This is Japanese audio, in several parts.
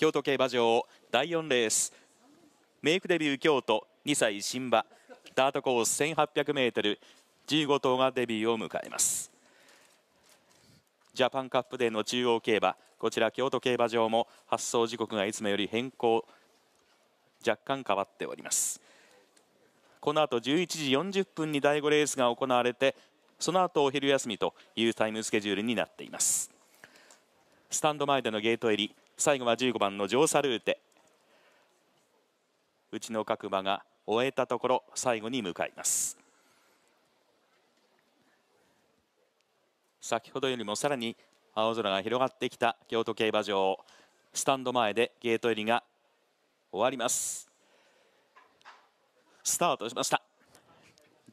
京都競馬場第4レースメイクデビュー京都2歳新馬ダートコース 1800m15 頭がデビューを迎えますジャパンカップデーの中央競馬こちら京都競馬場も発送時刻がいつもより変更若干変わっておりますこの後11時40分に第5レースが行われてその後お昼休みというタイムスケジュールになっていますスタンド前でのゲート入り最後は15番のジョーサルーテうちの各馬が終えたところ最後に向かいます先ほどよりもさらに青空が広がってきた京都競馬場スタンド前でゲート入りが終わりますスタートしました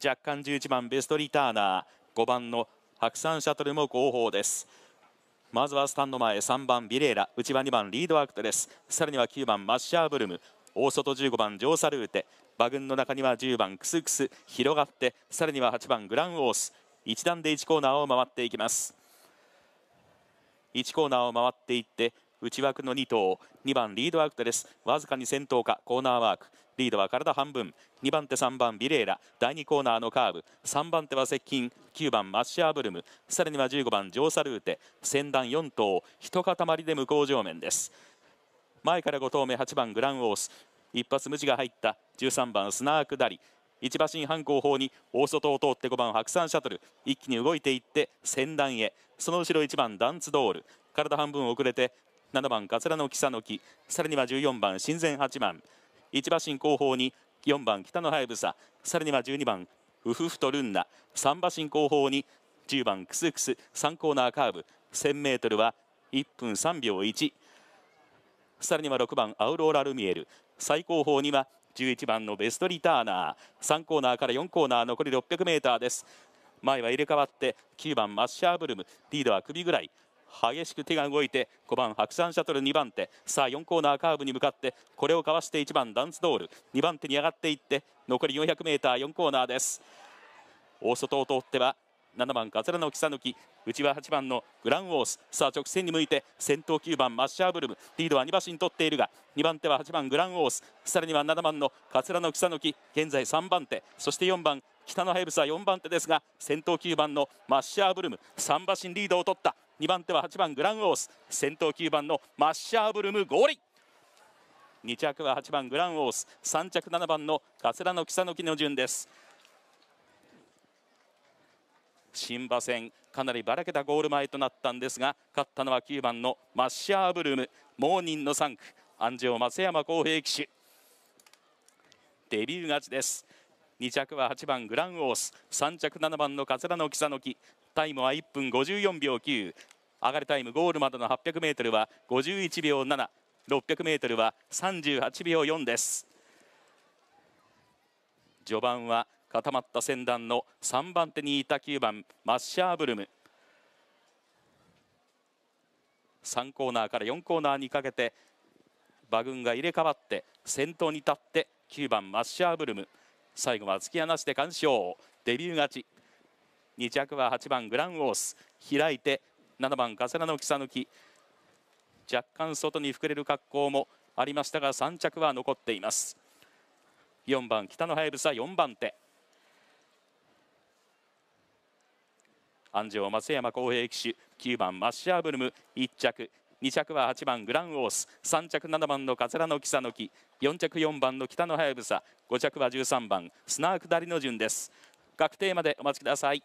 若干11番ベストリターナー5番の白山シャトルも後方ですまずはスタンド前3番ビレーラ内番2番リードアクトですさらには9番マッシャーブルム大外15番ジョーサルーテ馬群の中には10番クスクス広がってさらには8番グランオース1段で1コーナーを回っていきます1コーナーを回っていって内枠の2頭2番リードアクトですわずかに先頭かコーナーワークリードは体半分2番手3番ビレーラ第2コーナーのカーブ3番手は接近9番マッシャーブルムさらには15番ジョーサルーテ先団4頭一塊で向こう上面です前から5投目8番グランオース一発無地が入った13番スナークダリ一馬身半後方に大外を通って5番白山シャトル一気に動いていって先団へその後ろ1番ダンツドール体半分遅れて7番桂の木佐の木さらには14番神前八番1馬身後方に4番北のハヤブサさらには12番ウフフトルンナ3馬身後方に10番クスクス3コーナーカーブ 1000m は1分3秒1さらには6番アウローラ・ルミエル最後方には11番のベストリターナー3コーナーから4コーナー残り 600m です前は入れ替わって9番マッシャーブルムリードは首ぐらい激しく手が動いて5番白山シャトル2番手さあ4コーナーカーブに向かってこれをかわして1番ダンスドール2番手に上がっていって残り 400m4 コーナーです大外を通っては7番桂の草抜き内は8番のグランウォースさあ直線に向いて先頭9番マッシャーブルムリードは2馬身取っているが2番手は8番グランウォースさらには7番の桂の草抜き現在3番手そして4番北のハイブスは4番手ですが先頭9番のマッシャーブルム3馬身リードを取った2番手は8番グランオース先頭9番のマッシャーブルム合理2着は8番グランオース3着7番のカセラの草の木の順です新馬戦かなりばらけたゴール前となったんですが勝ったのは9番のマッシャーブルームモーニングの3区安城松山公平騎手デビュー勝ちです2着は8番グランオース3着7番の桂の木の木タイムは1分54秒9上がりタイムゴールまでの 800m は51秒7 600m は38秒4です序盤は固まった先団の3番手にいた9番マッシャーブルム3コーナーから4コーナーにかけて馬群が入れ替わって先頭に立って9番マッシャーブルム最後は突き放して完勝デビュー勝ち2着は8番グランオース開いて7番カセラの草抜き若干外に膨れる格好もありましたが3着は残っています4番北のハイブサ4番手安城松山公平騎手9番マッシャーブルム1着2着は8番グランオース3着7番の桂の草の木4着4番の北のはやぶさ5着は13番砂下りの順です確定までお待ちください